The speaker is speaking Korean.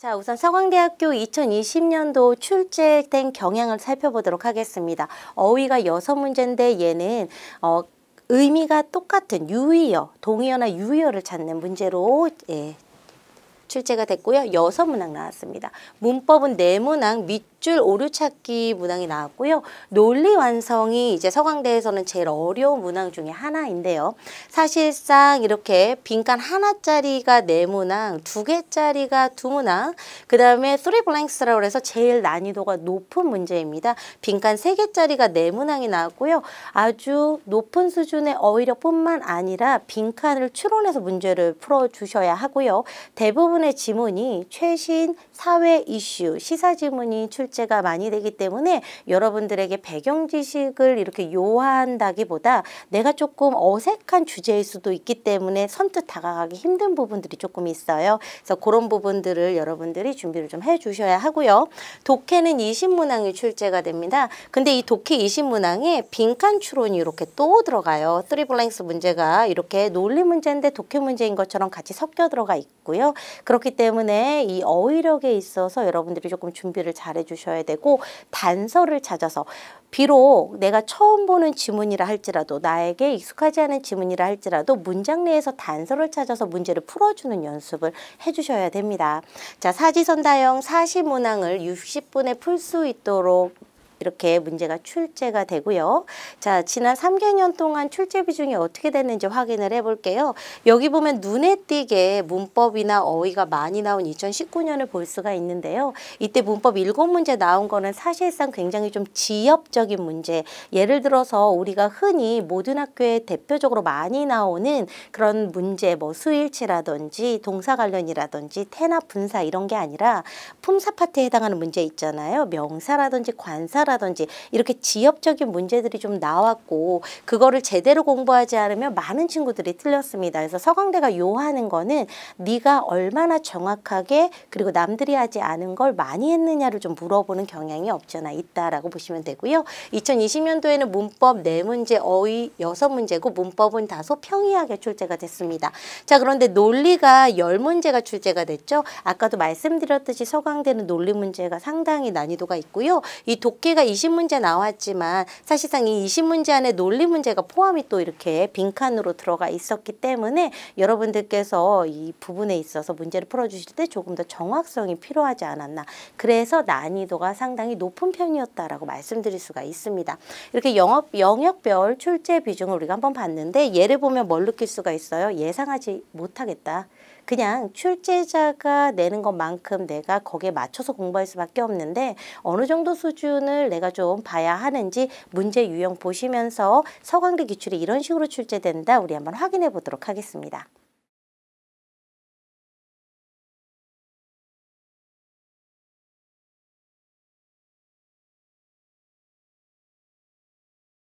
자, 우선 서강대학교 2020년도 출제된 경향을 살펴보도록 하겠습니다. 어휘가 여섯 문제인데 얘는 어, 의미가 똑같은 유의어, 동의어나 유의어를 찾는 문제로 예, 출제가 됐고요. 여섯 문항 나왔습니다. 문법은 네 문항 밑줄 오류찾기 문항이 나왔고요. 논리 완성이 이제 서강대에서는 제일 어려운 문항 중에 하나인데요. 사실상 이렇게 빈칸 하나짜리가 네 문항, 두 개짜리가 두 문항, 그 다음에 three blanks라고 해서 제일 난이도가 높은 문제입니다. 빈칸 세 개짜리가 네 문항이 나왔고요. 아주 높은 수준의 어휘력뿐만 아니라 빈칸을 추론해서 문제를 풀어주셔야 하고요. 대부분 대부분의 지문이 최신 사회 이슈, 시사 지문이 출제가 많이 되기 때문에 여러분들에게 배경 지식을 이렇게 요한다기보다 내가 조금 어색한 주제일 수도 있기 때문에 선뜻 다가가기 힘든 부분들이 조금 있어요. 그래서 그런 부분들을 여러분들이 준비를 좀 해주셔야 하고요. 독해는 이신문항이 출제가 됩니다. 근데 이 독해 이신문항에 빈칸 추론이 이렇게 또 들어가요. 쓰리 블랭스 문제가 이렇게 논리 문제인데 독해 문제인 것처럼 같이 섞여 들어가 있고요. 그렇기 때문에 이 어휘력에 있어서 여러분들이 조금 준비를 잘 해주셔야 되고 단서를 찾아서 비록 내가 처음 보는 지문이라 할지라도 나에게 익숙하지 않은 지문이라 할지라도 문장 내에서 단서를 찾아서 문제를 풀어주는 연습을 해주셔야 됩니다. 자 사지선다형 사시문항을 60분에 풀 수 있도록 이렇게 문제가 출제가 되고요. 자, 지난 3개년 동안 출제 비중이 어떻게 됐는지 확인을 해볼게요. 여기 보면 눈에 띄게 문법이나 어휘가 많이 나온 2019년을 볼 수가 있는데요. 이때 문법 7문제 나온 거는 사실상 굉장히 좀 지엽적인 문제. 예를 들어서 우리가 흔히 모든 학교에 대표적으로 많이 나오는 그런 문제, 뭐 수일치라든지 동사 관련이라든지 태나 분사 이런 게 아니라 품사 파트에 해당하는 문제 있잖아요. 명사라든지 관사 숫라든지 이렇게 지엽적인 문제들이 좀 나왔고 그거를 제대로 공부하지 않으면 많은 친구들이 틀렸습니다. 그래서 서강대가 요하는 거는 네가 얼마나 정확하게 그리고 남들이 하지 않은 걸 많이 했느냐를 좀 물어보는 경향이 없잖아 있다라고 보시면 되고요. 2020년도에는 문법 네문제 어휘 여섯 문제고 문법은 다소 평이하게 출제가 됐습니다. 자 그런데 논리가 열문제가 출제가 됐죠. 아까도 말씀드렸듯이 서강대는 논리 문제가 상당히 난이도가 있고요. 이 독해가 문제가 이십 문제 나왔지만 사실상 이 이십 문제 안에 논리 문제가 포함이 또 이렇게 빈칸으로 들어가 있었기 때문에 여러분들께서 이 부분에 있어서 문제를 풀어주실 때 조금 더 정확성이 필요하지 않았나 그래서 난이도가 상당히 높은 편이었다라고 말씀드릴 수가 있습니다. 이렇게 영업 영역별 출제 비중을 우리가 한번 봤는데 예를 보면 뭘 느낄 수가 있어요? 예상하지 못하겠다. 그냥 출제자가 내는 것만큼 내가 거기에 맞춰서 공부할 수밖에 없는데 어느 정도 수준을 내가 좀 봐야 하는지 문제 유형 보시면서 서강대 기출이 이런 식으로 출제된다 우리 한번 확인해 보도록 하겠습니다.